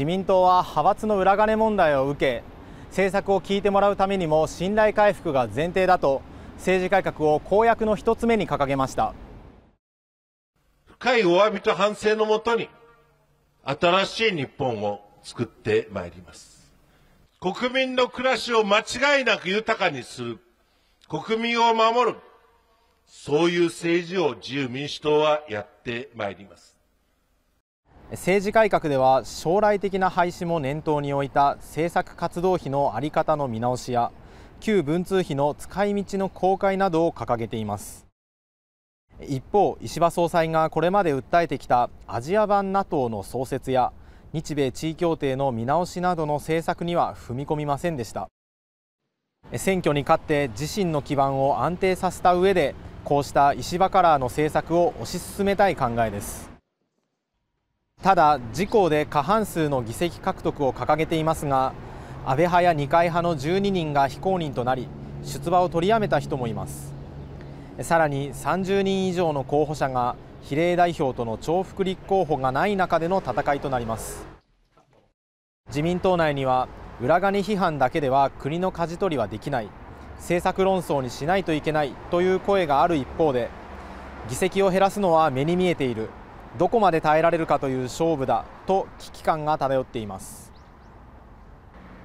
自民党は派閥の裏金問題を受け政策を聞いてもらうためにも信頼回復が前提だと政治改革を公約の一つ目に掲げました深いお詫びと反省のもとに新しい日本を作ってまいります国民の暮らしを間違いなく豊かにする国民を守るそういう政治を自由民主党はやってまいります政治改革では将来的な廃止も念頭に置いた政策活動費の在り方の見直しや旧文通費の使い道の公開などを掲げています一方石破総裁がこれまで訴えてきたアジア版 NATO の創設や日米地位協定の見直しなどの政策には踏み込みませんでした選挙に勝って自身の基盤を安定させた上でこうした石破カラーの政策を推し進めたい考えですただ自公で過半数の議席獲得を掲げていますが安倍派や二階派の12人が非公認となり出馬を取りやめた人もいますさらに30人以上の候補者が比例代表との重複立候補がない中での戦いとなります自民党内には裏金批判だけでは国の舵取りはできない政策論争にしないといけないという声がある一方で議席を減らすのは目に見えているどこまで耐えられるかという勝負だと危機感が漂っています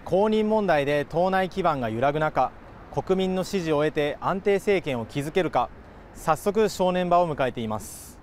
公認問題で党内基盤が揺らぐ中国民の支持を得て安定政権を築けるか早速正念場を迎えています